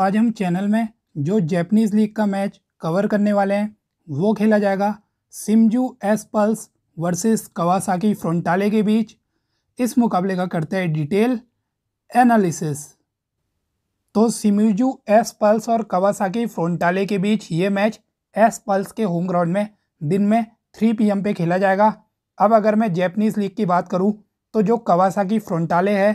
आज हम चैनल में जो जैपनीज़ लीग का मैच कवर करने वाले हैं वो खेला जाएगा Shimizu S Pulse versus Kawasaki Frontale के बीच इस मुकाबले का करते हैं डिटेल एनालिसिस तो सिमजू एस पल्स और कवासाकी फ्रोंटाले के बीच ये मैच एस पल्स के होम ग्राउंड में दिन में थ्री पी पे खेला जाएगा अब अगर मैं जैपनीज़ लीग की बात करूँ तो जो कवासाकी फ्रोंटाले है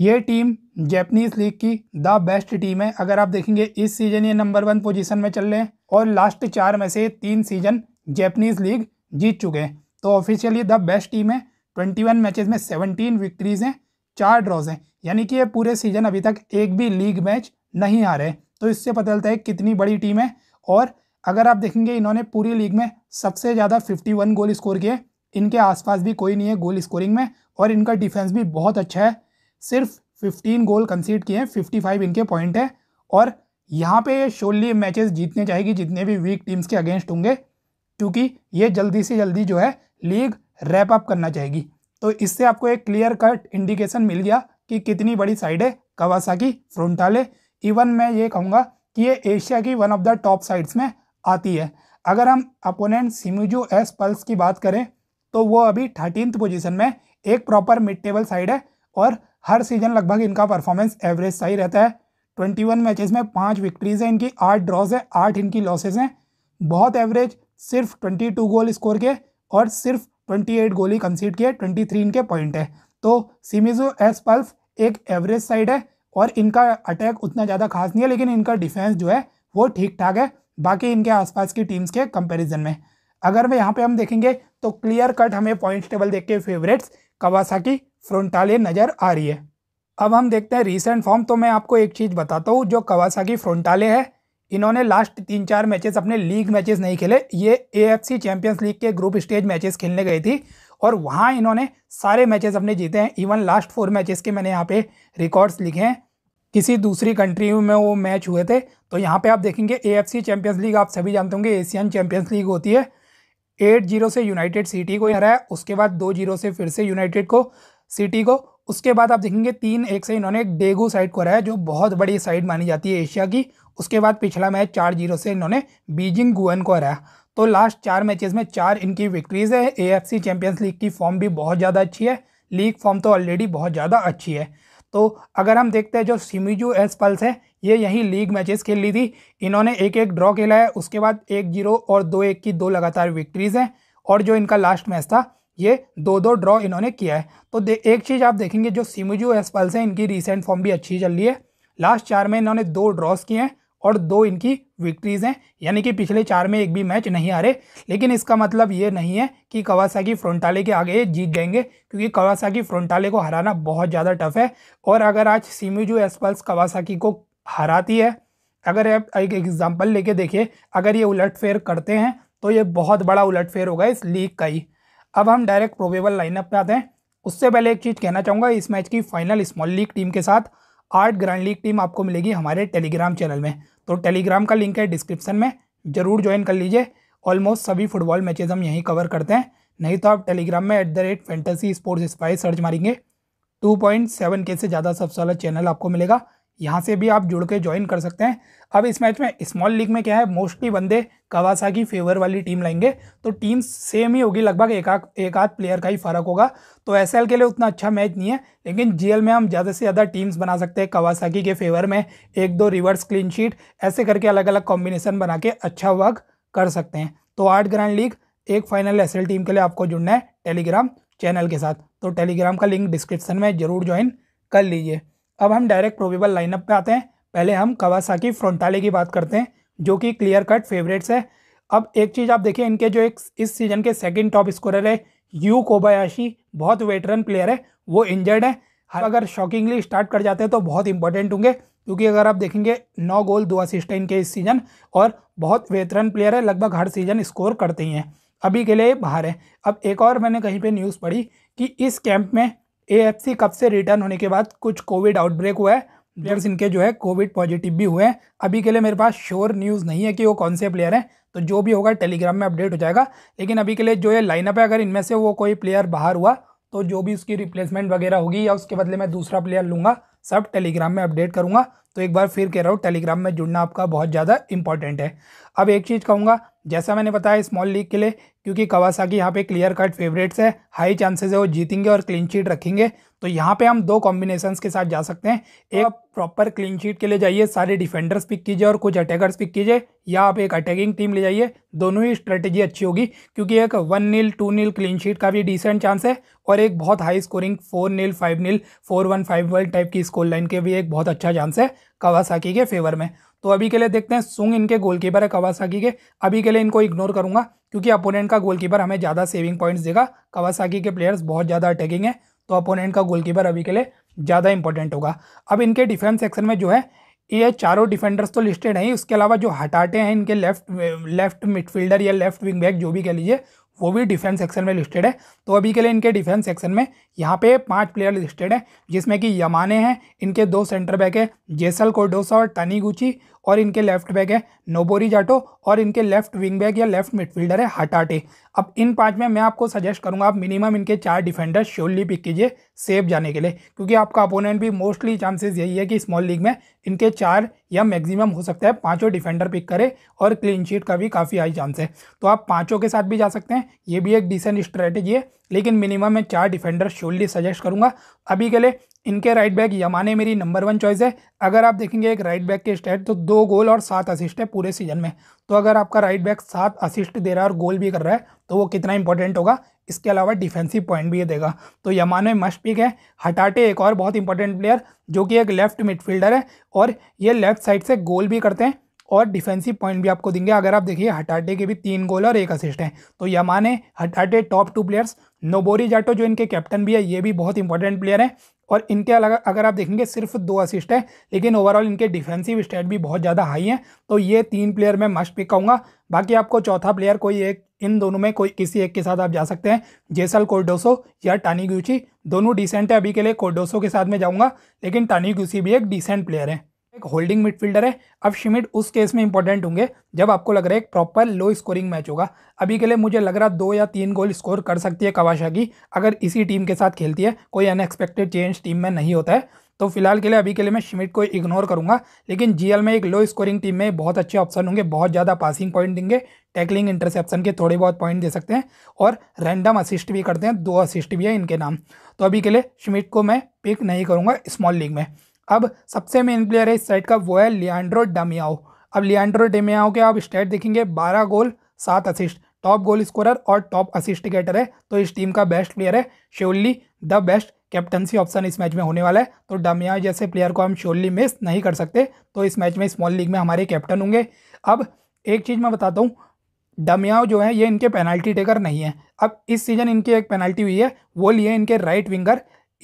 ये टीम जैपनीज लीग की द बेस्ट टीम है अगर आप देखेंगे इस सीजन ये नंबर वन पोजीशन में चल रहे हैं और लास्ट चार में से तीन सीजन जैपनीज लीग जीत चुके हैं तो ऑफिशियली द बेस्ट टीम है ट्वेंटी वन मैचेज में सेवनटीन विक्ट्रीज हैं चार ड्रॉज हैं यानी कि ये पूरे सीजन अभी तक एक भी लीग मैच नहीं आ रहे तो इससे पता चलता है कितनी बड़ी टीम है और अगर आप देखेंगे इन्होंने पूरी लीग में सबसे ज़्यादा वन गोल स्कोर किए इनके आसपास भी कोई नहीं है गोल स्कोरिंग में और इनका डिफेंस भी बहुत अच्छा है सिर्फ 15 गोल कंसीड किए हैं 55 इनके पॉइंट है और यहाँ पे शोली मैचेस जीतने चाहेगी जितने भी वीक टीम्स के अगेंस्ट होंगे क्योंकि ये जल्दी से जल्दी जो है लीग रैप अप करना चाहेगी तो इससे आपको एक क्लियर कट इंडिकेशन मिल गया कि कितनी बड़ी साइड है कवासा की फ्रोंटाले इवन मैं ये कहूँगा कि ये एशिया की one of the top sides में आती है अगर हम अपोनेंट सिमुजो एस पल्स की बात करें तो वो अभी थर्टीन पोजीशन में एक प्रॉपर मिड टेबल साइड है और हर सीजन लगभग इनका परफॉर्मेंस एवरेज सही रहता है ट्वेंटी वन मैचेस में पाँच विक्ट्रीज हैं इनकी आठ ड्रॉज है आठ इनकी लॉसेज हैं बहुत एवरेज सिर्फ ट्वेंटी टू गोल स्कोर के और सिर्फ ट्वेंटी एट गोल ही कंसीड किए ट्वेंटी थ्री इनके पॉइंट है तो सीमिजो एस पल्फ एक एवरेज साइड है और इनका अटैक उतना ज़्यादा खास नहीं है लेकिन इनका डिफेंस जो है वो ठीक ठाक है बाकी इनके आसपास की टीम्स के कंपैरिजन में अगर मैं यहाँ पे हम देखेंगे तो क्लियर कट हमें पॉइंट्स टेबल देख के फेवरेट्स कवासाकी फ्रोंटालियर नज़र आ रही है अब हम देखते हैं रिसेंट फॉर्म तो मैं आपको एक चीज़ बताता हूँ जो कवासाकी फ्रोंटाले है इन्होंने लास्ट तीन चार मैचेस अपने लीग मैचेस नहीं खेले ये एएफसी चैंपियंस लीग के ग्रुप स्टेज मैचेस खेलने गई थी और वहाँ इन्होंने सारे मैचेस अपने जीते हैं इवन लास्ट फोर मैचेस के मैंने यहाँ पे रिकॉर्ड्स लिखे हैं किसी दूसरी कंट्री में वो मैच हुए थे तो यहाँ पे आप देखेंगे ए चैंपियंस लीग आप सभी जानते होंगे एशियन चैंपियंस लीग होती है एट जीरो से यूनाइटेड सिटी को हराया उसके बाद दो जीरो से फिर से यूनाइटेड को सिटी को उसके बाद आप देखेंगे तीन एक से इन्होंने डेगू साइड को हराया जो बहुत बड़ी साइड मानी जाती है एशिया की उसके बाद पिछला मैच चार जीरो से इन्होंने बीजिंग गुअन को हराया तो लास्ट चार मैचेस में चार इनकी विक्ट्रीज़ है एएफसी चैंपियंस लीग की फॉर्म भी बहुत ज़्यादा अच्छी है लीग फॉर्म तो ऑलरेडी बहुत ज़्यादा अच्छी है तो अगर हम देखते हैं जो सिमिजू एस पल्स है ये यहीं लीग मैचेस खेल ली थी इन्होंने एक एक ड्रॉ खेला है उसके बाद एक जीरो और दो एक की दो लगातार विक्ट्रीज़ हैं और जो इनका लास्ट मैच था ये दो दो ड्रॉ इन्होंने किया है तो एक चीज़ आप देखेंगे जो सिमुजू एसपल्स हैं इनकी रिसेंट फॉर्म भी अच्छी चल रही है लास्ट चार में इन्होंने दो ड्रॉस किए हैं और दो इनकी विक्ट्रीज़ हैं यानी कि पिछले चार में एक भी मैच नहीं हारे लेकिन इसका मतलब ये नहीं है कि कवासाकी फ्रंटाले के आगे जीत जाएंगे क्योंकि कवासाकी फ्रंटाले को हराना बहुत ज़्यादा टफ है और अगर आज सिमुजू एसपल्स कवासाकी को हराती है अगर आप एक एग्ज़ाम्पल लेके देखिए अगर ये उलटफेर करते हैं तो ये बहुत बड़ा उलटफेर होगा इस लीग का ही अब हम डायरेक्ट प्रोबेबल लाइनअप पे आते हैं उससे पहले एक चीज़ कहना चाहूँगा इस मैच की फाइनल स्मॉल लीग टीम के साथ आठ ग्रैंड लीग टीम आपको मिलेगी हमारे टेलीग्राम चैनल में तो टेलीग्राम का लिंक है डिस्क्रिप्शन में ज़रूर ज्वाइन कर लीजिए ऑलमोस्ट सभी फुटबॉल मैचेज हम यहीं कवर करते हैं नहीं तो आप टेलीग्राम में at the rate fantasy sports spice search मारेंगे टू पॉइंट सेवन के से ज़्यादा सबसे वाला चैनल आपको मिलेगा यहाँ से भी आप जुड़ के ज्वाइन कर सकते हैं अब इस मैच में स्मॉल लीग में क्या है मोस्टली बंदे कवासा की फेवर वाली टीम लाएंगे तो टीम सेम ही होगी लगभग एक आध एक आध प्लेयर का ही फ़र्क होगा तो एस के लिए उतना अच्छा मैच नहीं है लेकिन जीएल में हम ज़्यादा से ज़्यादा टीम्स बना सकते हैं कवासाकी के फेवर में एक दो रिवर्स क्लीन शीट ऐसे करके अलग अलग कॉम्बिनेशन बना के अच्छा वर्क कर सकते हैं तो आर्ट ग्रैंड लीग एक फाइनल एस टीम के लिए आपको जुड़ना है टेलीग्राम चैनल के साथ तो टेलीग्राम का लिंक डिस्क्रिप्शन में ज़रूर ज्वाइन कर लीजिए अब हम डायरेक्ट प्रोबेबल लाइनअप पे आते हैं पहले हम कवासाकी फ्रंटाले की बात करते हैं जो कि क्लियर कट फेवरेट्स है अब एक चीज़ आप देखिए इनके जो एक इस सीजन के सेकंड टॉप स्कोरर है यू कोबायाशी बहुत वेटरन प्लेयर है वो इंजर्ड है हर अगर शॉकिंगली स्टार्ट कर जाते हैं तो बहुत इंपॉर्टेंट होंगे क्योंकि अगर आप देखेंगे नौ गोल दो असिस्ट इनके इस सीजन और बहुत वेटरन प्लेयर है लगभग हर सीजन स्कोर करते ही हैं अभी के लिए बाहर है अब एक और मैंने कहीं पे न्यूज़ पढ़ी कि इस कैंप में सी कब से रिटर्न होने के बाद कुछ कोविड आउटब्रेक हुआ है प्लेयर्स इनके जो है कोविड पॉजिटिव भी हुए हैं अभी के लिए मेरे पास श्योर न्यूज़ नहीं है कि वो कौन से प्लेयर हैं तो जो भी होगा टेलीग्राम में अपडेट हो जाएगा लेकिन अभी के लिए जो ये लाइनअप है अगर इनमें से वो कोई प्लेयर बाहर हुआ तो जो भी उसकी रिप्लेसमेंट वगैरह होगी या उसके बदले मैं दूसरा प्लेयर लूँगा सब टेलीग्राम में अपडेट करूँगा तो एक बार फिर कह रहा हूँ टेलीग्राम में जुड़ना आपका बहुत ज़्यादा इंपॉर्टेंट है अब एक चीज़ कहूँगा जैसा मैंने बताया स्मॉल लीग के लिए क्योंकि कवासाकी यहाँ पे क्लियर कट फेवरेट्स है हाई चांसेस है वो जीतेंगे और क्लीन शीट रखेंगे तो यहाँ पे हम दो कॉम्बिनेशन के साथ जा सकते हैं एक प्रॉपर क्लीन शीट के लिए जाइए सारे डिफेंडर्स पिक कीजिए और कुछ अटैकर्स पिक कीजिए या आप एक अटैकिंग टीम ले जाइए दोनों ही स्ट्रेटेजी अच्छी होगी क्योंकि एक one nil two nil clean sheet का भी डिसेंट चांस है और एक बहुत high scoring four nil five nil four one five one type की स्कोर लाइन के भी एक बहुत अच्छा चांस है कवासाकी के फेवर में तो अभी के लिए देखते हैं सुंग इनके गोलकीपर है कवासाकी के अभी के लिए इनको इग्नोर करूंगा क्योंकि अपोनेंट का गोलकीपर हमें ज़्यादा सेविंग पॉइंट्स देगा कवासाकी के प्लेयर्स बहुत ज़्यादा अटैकिंग है तो अपोनेंट का गोलकीपर अभी के लिए ज़्यादा इंपॉर्टेंट होगा अब इनके डिफेंस सेक्शन में जो है ये चारों डिफेंडर्स तो लिस्टेड हैं उसके अलावा जो हटाटे हैं इनके लेफ्ट लेफ्ट मिडफील्डर या लेफ्ट विंग बैक जो भी कह लीजिए वो भी डिफेंस सेक्शन में लिस्टेड है तो अभी के लिए इनके डिफेंस सेक्शन में यहाँ पे पांच प्लेयर लिस्टेड हैं जिसमें कि यमाने हैं इनके दो सेंटर बैक है जेसल कोडोसा और टनी गुची और इनके लेफ्ट बैक है नोबोरी जाटो और इनके लेफ्ट विंग बैक या लेफ्ट मिडफील्डर है हटाटे अब इन पांच में मैं आपको सजेस्ट करूंगा आप मिनिमम इनके चार डिफेंडर श्योरली पिक कीजिए सेफ जाने के लिए क्योंकि आपका अपोनेंट भी मोस्टली चांसेस यही है कि स्मॉल लीग में इनके चार या मैक्सिमम हो सकता है पांचों डिफेंडर पिक करें और क्लीन शीट का भी काफ़ी हाई चांस है तो आप पाँचों के साथ भी जा सकते हैं ये भी एक डिसेंट स्ट्रैटेजी है लेकिन मिनिमम में चार डिफेंडर श्योर फुल्ली सजेस्ट करूँगा अभी के लिए इनके राइट बैक यमाने मेरी नंबर वन चॉइस है अगर आप देखेंगे एक राइट बैक के स्टैट तो दो गोल और सात असिस्ट है पूरे सीजन में तो अगर आपका राइट बैक सात असिस्ट दे रहा है और गोल भी कर रहा है तो वो कितना इंपॉर्टेंट होगा इसके अलावा डिफेंसिव पॉइंट भी ये देगा तो यमाने मस्ट पिक है हटाटे एक और बहुत इंपॉर्टेंट प्लेयर जो कि एक लेफ्ट मिडफील्डर है और ये लेफ्ट साइड से गोल भी करते हैं और डिफेंसिव पॉइंट भी आपको देंगे अगर आप देखिए हटाटे के भी तीन गोल और एक असिस्ट हैं तो यह माने Hatate top two players Noborizato जो इनके कैप्टन भी है ये भी बहुत इंपॉर्टेंट प्लेयर हैं और इनके अलावा अगर आप देखेंगे सिर्फ दो असिस्ट हैं लेकिन ओवरऑल इनके डिफेंसिव स्टेट भी बहुत ज़्यादा हाई हैं तो ये तीन प्लेयर मैं मस्ट पिक कहूँगा बाकी आपको चौथा प्लेयर कोई एक इन दोनों में कोई किसी एक के साथ आप जा सकते हैं जेसल कोर्डोसो या टानी दोनों डिसेंट है अभी के लिए कोर्डोसो के साथ में जाऊँगा लेकिन टानी भी एक डिसेंट प्लेयर है एक होल्डिंग मिडफील्डर है अब शिमिट उस केस में इंपॉर्टेंट होंगे जब आपको लग रहा है एक प्रॉपर लो स्कोरिंग मैच होगा अभी के लिए मुझे लग रहा दो या तीन गोल स्कोर कर सकती है कवाशा की अगर इसी टीम के साथ खेलती है कोई अनएक्सपेक्टेड चेंज टीम में नहीं होता है तो फिलहाल के लिए अभी के लिए मैं शिमिट को इग्नोर करूंगा लेकिन जीएल में एक लो स्कोरिंग टीम में बहुत अच्छे ऑप्शन होंगे बहुत ज़्यादा पासिंग पॉइंट देंगे टैकलिंग इंटरसेप्शन के थोड़े बहुत पॉइंट दे सकते हैं और रैंडम असिस्ट भी करते हैं दो असिस्ट भी है इनके नाम तो अभी के लिए शिमिट को मैं पिक नहीं करूँगा स्मॉल लीग में अब सबसे मेन प्लेयर है इस साइड का वो है लियांड्रो डेमियाओ अब लियांड्रो डेमियाओ के आप स्टेट देखेंगे बारह गोल सात असिस्ट टॉप गोल स्कोरर और टॉप असिस्ट गेटर है तो इस टीम का बेस्ट प्लेयर है surely the best captaincy option इस मैच में होने वाला है तो डमिया जैसे प्लेयर को हम श्योरली मिस नहीं कर सकते तो इस मैच में स्मॉल लीग में हमारे कैप्टन होंगे अब एक चीज़ मैं बताता हूँ डमियाओ जो है ये इनके पेनल्टी टेकर नहीं है अब इस सीज़न इनकी एक पेनल्टी हुई है वो लिए इनके राइट विंगर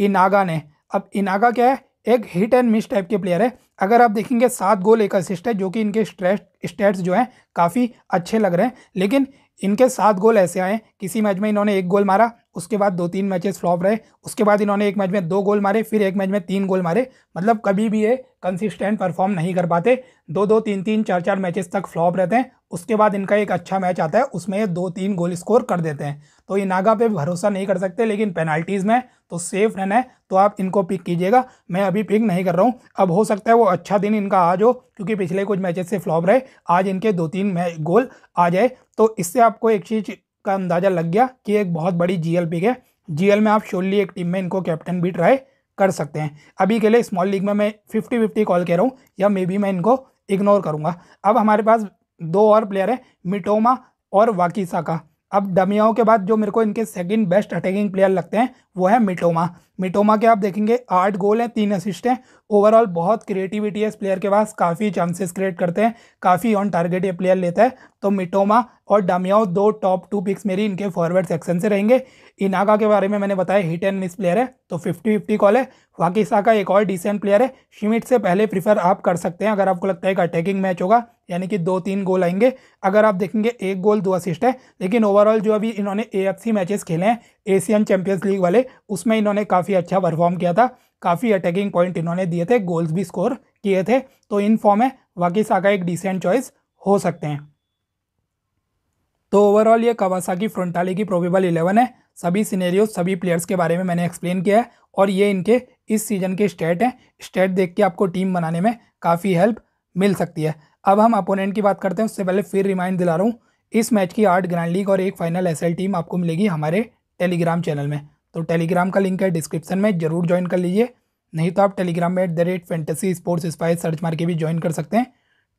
इनागा ने अब इनागा क्या है एक हिट एंड मिस टाइप के प्लेयर है अगर आप देखेंगे सात गोल एक असिस्ट है जो कि इनके स्टेट्स जो हैं काफ़ी अच्छे लग रहे हैं लेकिन इनके सात गोल ऐसे आए किसी मैच में इन्होंने एक गोल मारा उसके बाद दो तीन मैचेस फ्लॉप रहे उसके बाद इन्होंने एक मैच में दो गोल मारे फिर एक मैच में तीन गोल मारे मतलब कभी भी ये कंसिस्टेंट परफॉर्म नहीं कर पाते दो दो तीन तीन चार चार मैचेस तक फ्लॉप रहते हैं उसके बाद इनका एक अच्छा मैच आता है उसमें ये दो तीन गोल स्कोर कर देते हैं तो ये नागा पे भरोसा नहीं कर सकते लेकिन पेनाल्टीज़ में तो सेफ रहना है तो आप इनको पिक कीजिएगा मैं अभी पिक नहीं कर रहा हूँ अब हो सकता है वो अच्छा दिन इनका आज हो क्योंकि पिछले कुछ मैचेस से फ्लॉप रहे आज इनके दो तीन गोल आ जाए तो इससे आपको एक चीज़ का अंदाज़ा लग गया कि एक बहुत बड़ी जी एल पिक है जी में आप शोली एक टीम में इनको कैप्टन भी ट्राई कर सकते हैं अभी के लिए स्मॉल लीग में मैं फिफ्टी फिफ्टी कॉल कह रहा हूँ या मे बी मैं इनको इग्नोर करूँगा अब हमारे पास दो और प्लेयर हैं मिटोमा और वाकिसा का अब डमियाओं के बाद जो मेरे को इनके सेकंड बेस्ट अटैकिंग प्लेयर लगते हैं वो है मिटोमा मिटोमा के आप देखेंगे आठ गोल हैं तीन असिस्ट हैं ओवरऑल बहुत क्रिएटिविटी है इस प्लेयर के पास काफ़ी चांसेस क्रिएट करते हैं काफ़ी ऑन टारगेट ये प्लेयर लेता है तो मिटोमा और डमियाओ दो टॉप टू पिक्स मेरी इनके फॉरवर्ड सेक्शन से रहेंगे इनाका के बारे में मैंने बताया हिट एंड मिस प्लेयर है तो फिफ्टी फिफ्टी कॉल है वाकिसा का एक और डिसेंट प्लेयर है शिमिट से पहले प्रीफर आप कर सकते हैं अगर आपको लगता है कि अटैकिंग मैच होगा यानी कि दो तीन गोल आएंगे अगर आप देखेंगे एक गोल दो असिस्ट है लेकिन ओवरऑल जो अभी इन्होंने ए मैचेस खेले हैं एशियन चैंपियंस लीग वाले उसमें इन्होंने काफ़ी अच्छा परफॉर्म किया था काफ़ी अटैकिंग पॉइंट इन्होंने दिए थे गोल्स भी स्कोर किए थे तो इन फॉर्म है वाकिसा का एक डिसेंट चॉइस हो सकते हैं तो ओवरऑल ये कवासा की फ्रंटाली की प्रोबेबल इलेवन है सभी सीनेरियो सभी प्लेयर्स के बारे में मैंने एक्सप्लेन किया है और ये इनके इस सीज़न के स्टेट हैं स्टेट देख के आपको टीम बनाने में काफ़ी हेल्प मिल सकती है अब हम अपोनेंट की बात करते हैं उससे पहले फिर रिमाइंड दिला रहा हूँ इस मैच की आठ ग्रैंड लीग और एक फाइनल एस टीम आपको मिलेगी हमारे टेलीग्राम चैनल में तो टेलीग्राम का लिंक है डिस्क्रिप्शन में जरूर ज्वाइन कर लीजिए नहीं तो आप टेलीग्राम में at the rate fantasy sports spice search मार के भी ज्वाइन कर सकते हैं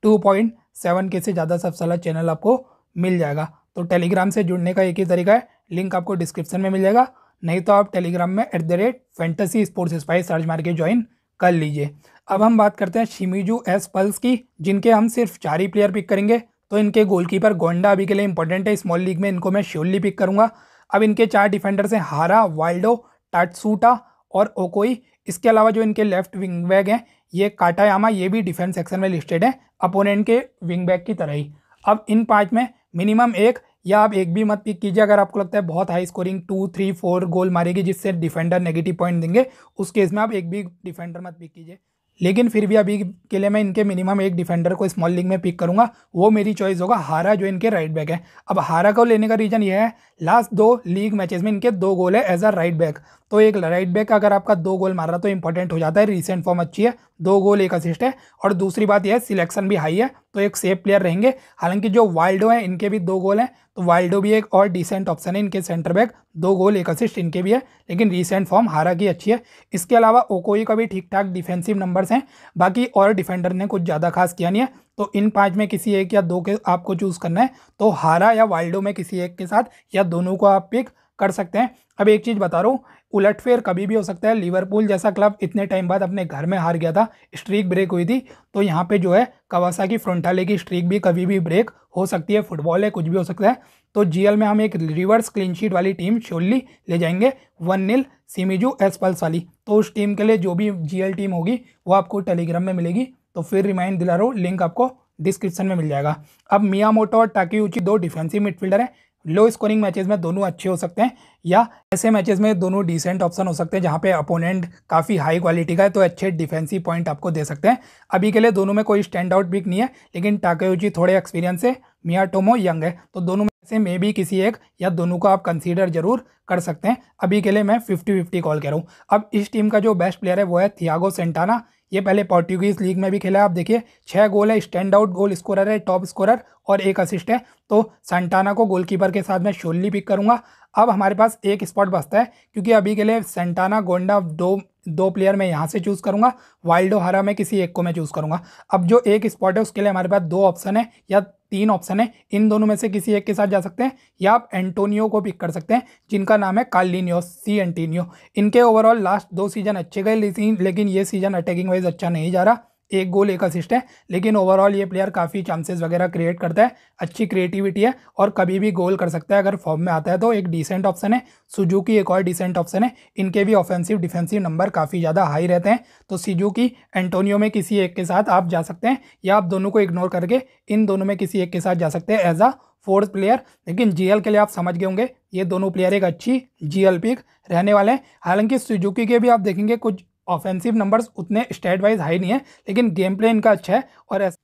टू पॉइंट सेवन के से ज़्यादा सब चैनल आपको मिल जाएगा तो टेलीग्राम से जुड़ने का एक ही तरीका है लिंक आपको डिस्क्रिप्शन में मिल जाएगा नहीं तो आप टेलीग्राम में at the rate fantasy sports spice search मार के ज्वाइन कर लीजिए अब हम बात करते हैं शिमीजू एस पल्स की जिनके हम सिर्फ चार ही प्लेयर पिक करेंगे तो इनके गोलकीपर गोंडा अभी के लिए इंपॉर्टेंट है स्मॉल लीग में इनको मैं श्योरली पिक करूंगा अब इनके चार डिफेंडर्स हैं हारा वाल्डो टाटसूटा और ओकोई इसके अलावा जो इनके लेफ्ट विंग बैग हैं ये काटायामा ये भी डिफेंस सेक्शन में लिस्टेड है अपोनेंट के विंग बैग की तरह ही अब इन पाँच में मिनिमम एक या आप एक भी मत पिक कीजिए अगर आपको लगता है बहुत high scoring two three four goal मारेगी जिससे डिफेंडर नेगेटिव पॉइंट देंगे उस केस में आप एक भी डिफेंडर मत पिक कीजिए लेकिन फिर भी अभी के लिए मैं इनके मिनिमम एक डिफेंडर को स्मॉल लीग में पिक करूंगा वो मेरी चॉइस होगा हारा जो इनके राइट बैक है अब हारा को लेने का रीज़न यह है लास्ट दो लीग मैचेस में इनके दो गोल है एज अ राइट बैक तो एक राइट बैक अगर आपका दो गोल मार रहा तो इंपॉर्टेंट हो जाता है रिसेंट फॉर्म अच्छी है दो गोल एक असिस्ट है और दूसरी बात यह है सिलेक्शन भी हाई है तो एक सेफ प्लेयर रहेंगे हालांकि जो वाइल्डो है इनके भी दो गोल हैं तो वाइल्डो भी एक और डिसेंट ऑप्शन है इनके सेंटर बैक दो गोल एक असिस्ट इनके भी है लेकिन रिसेंट फॉर्म हारा की अच्छी है इसके अलावा ओकोई का भी ठीक ठाक डिफेंसिव नंबर्स हैं बाकी और डिफेंडर ने कुछ ज़्यादा खास किया नहीं है तो इन पाँच में किसी एक या दो के आपको चूज़ करना है तो हारा या वाइल्डो में किसी एक के साथ या दोनों को आप पिक कर सकते हैं अब एक चीज़ बता रहा हूँ उलटफेर कभी भी हो सकता है लिवरपूल जैसा क्लब इतने टाइम बाद अपने घर में हार गया था स्ट्रीक ब्रेक हुई थी तो यहाँ पे जो है कवासा की फ्रंटाले की स्ट्रीक भी कभी भी ब्रेक हो सकती है फुटबॉल है कुछ भी हो सकता है तो जीएल में हम एक रिवर्स क्लीनशीट वाली टीम शोली ले जाएंगे वन नील एस एसपल्स वाली तो उस टीम के लिए जो भी जी टीम होगी वो आपको टेलीग्राम में मिलेगी तो फिर रिमाइंड दिला रहा हूँ लिंक आपको डिस्क्रिप्शन में मिल जाएगा अब मिया मोटो और टाकी उची दो डिफेंसिव मिडफील्डर हैं लो स्कोरिंग मैचेस में दोनों अच्छे हो सकते हैं या ऐसे मैचेस में दोनों डिसेंट ऑप्शन हो सकते हैं जहाँ पे अपोनेंट काफ़ी हाई क्वालिटी का है तो अच्छे डिफेंसिव पॉइंट आपको दे सकते हैं अभी के लिए दोनों में कोई स्टैंड आउट भी नहीं है लेकिन टाकेउची थोड़े एक्सपीरियंस है मिया टोमो यंग है तो दोनों से मे भी किसी एक या दोनों को आप कंसीडर जरूर कर सकते हैं अभी के लिए मैं फिफ्टी फिफ्टी कॉल कर रहा हूँ अब इस टीम का जो बेस्ट प्लेयर है वो है थियागो सेंटाना ये पहले पोर्टुगीज़ लीग में भी खेला है आप देखिए छः गोल है स्टैंड आउट गोल स्कोरर है टॉप स्कोरर और एक असिस्ट है तो सेंटाना को गोलकीपर के साथ मैं शोली पिक करूंगा अब हमारे पास एक स्पॉट बचता है क्योंकि अभी के लिए सेंटाना गोंडा दो दो प्लेयर मैं यहाँ से चूज़ करूँगा वाइल्डो हरा में किसी एक को मैं चूज़ करूँगा अब जो एक स्पॉट है उसके लिए हमारे पास दो ऑप्शन है या तीन ऑप्शन है इन दोनों में से किसी एक के साथ जा सकते हैं या आप एंटोनियो को पिक कर सकते हैं जिनका नाम है कार्लिनियो सी एंटीनियो इनके ओवरऑल लास्ट दो सीज़न अच्छे गए लेकिन ये सीज़न अटैकिंग वाइज अच्छा नहीं जा रहा एक गोल एक असिस्ट है लेकिन ओवरऑल ये प्लेयर काफ़ी चांसेस वगैरह क्रिएट करता है अच्छी क्रिएटिविटी है और कभी भी गोल कर सकता है अगर फॉर्म में आता है तो एक डिसेंट ऑप्शन है सुजू की एक और डिसेंट ऑप्शन है इनके भी ऑफेंसिव डिफेंसिव नंबर काफ़ी ज़्यादा हाई रहते हैं तो की एंटोनियो में किसी एक के साथ आप जा सकते हैं या आप दोनों को इग्नोर करके इन दोनों में किसी एक के साथ जा सकते हैं एज अ फोर्थ प्लेयर लेकिन जीएल के लिए आप समझ गए होंगे ये दोनों प्लेयर एक अच्छी जीएल पिक रहने वाले हैं हालांकि सुजुकी के भी आप देखेंगे कुछ ऑफेंसिव नंबर्स उतने स्टेट वाइज हाई नहीं है लेकिन गेम प्ले इनका अच्छा है और ऐसा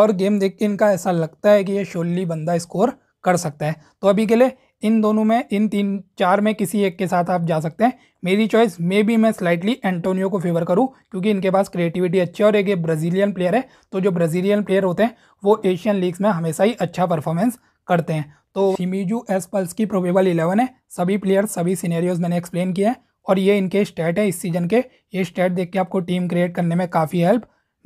और गेम देख के इनका ऐसा लगता है कि ये शोली बंदा स्कोर कर सकता है तो अभी के लिए इन दोनों में इन तीन चार में किसी एक के साथ आप जा सकते हैं मेरी चॉइस मे बी मैं स्लाइटली एंटोनियो को फेवर करूं क्योंकि इनके पास क्रिएटिविटी अच्छी है और एक ये ब्राज़ीलियन प्लेयर है तो जो ब्राज़ीलियन प्लेयर होते हैं वो एशियन लीग्स में हमेशा ही अच्छा परफॉर्मेंस करते हैं तो शिमीजू एस पल्स की प्रोबेबल इलेवन है सभी प्लेयर सभी सीनेरियोज मैंने एक्सप्लेन किया है और ये इनके स्टेट है इस सीजन के ये स्टेट देख के आपको टीम क्रिएट करने में काफ़ी हेल्प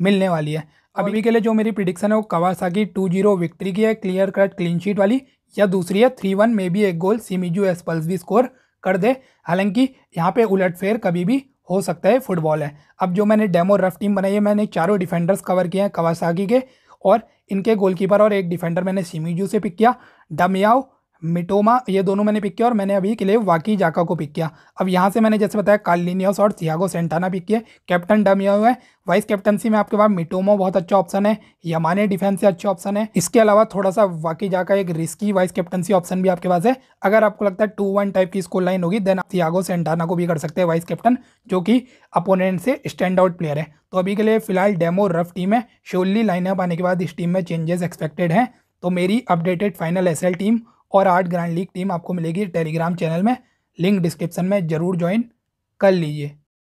मिलने वाली है अभी के लिए जो मेरी प्रिडिक्शन है वो कवासाकी टू जीरो विक्ट्री की है क्लियर कट क्लीन शीट वाली या दूसरी है थ्री वन में भी एक गोल जू एसपल्स भी स्कोर कर दे हालांकि यहाँ पे उलटफेर कभी भी हो सकता है फुटबॉल है अब जो मैंने डेमो रफ टीम बनाई है मैंने चारों डिफेंडर्स कवर किए हैं कवासाकी के और इनके गोलकीपर और एक डिफेंडर मैंने सीमिजू से पिक किया डमयाओ मिटोमा ये दोनों मैंने पिक किया और मैंने अभी के लिए वाकी जाका को पिक किया अब यहाँ से मैंने जैसे बताया कार्लिनियस और सियागो सेंटाना पिक किए कैप्टन डम यह हुआ है वाइस कैप्टनसी में आपके पास मिटोमो बहुत अच्छा ऑप्शन है यमाने डिफेंस से अच्छा ऑप्शन है इसके अलावा थोड़ा सा वाकी जाका एक रिस्की वाइस कैप्टनसी ऑप्शन भी आपके पास है अगर आपको लगता है टू वन टाइप की स्कोर लाइन होगी देन आप सियागो सेंटाना को भी कर सकते हैं वाइस कैप्टन जो कि अपोनेंट से स्टैंड आउट प्लेयर है तो अभी के लिए फिलहाल डेमो रफ टीम है शोली लाइनअप आने के बाद इस टीम में चेंजेस एक्सपेक्टेड हैं तो मेरी अपडेटेड फाइनल एस टीम और आठ ग्रैंड लीग टीम आपको मिलेगी टेलीग्राम चैनल में लिंक डिस्क्रिप्शन में ज़रूर ज्वाइन कर लीजिए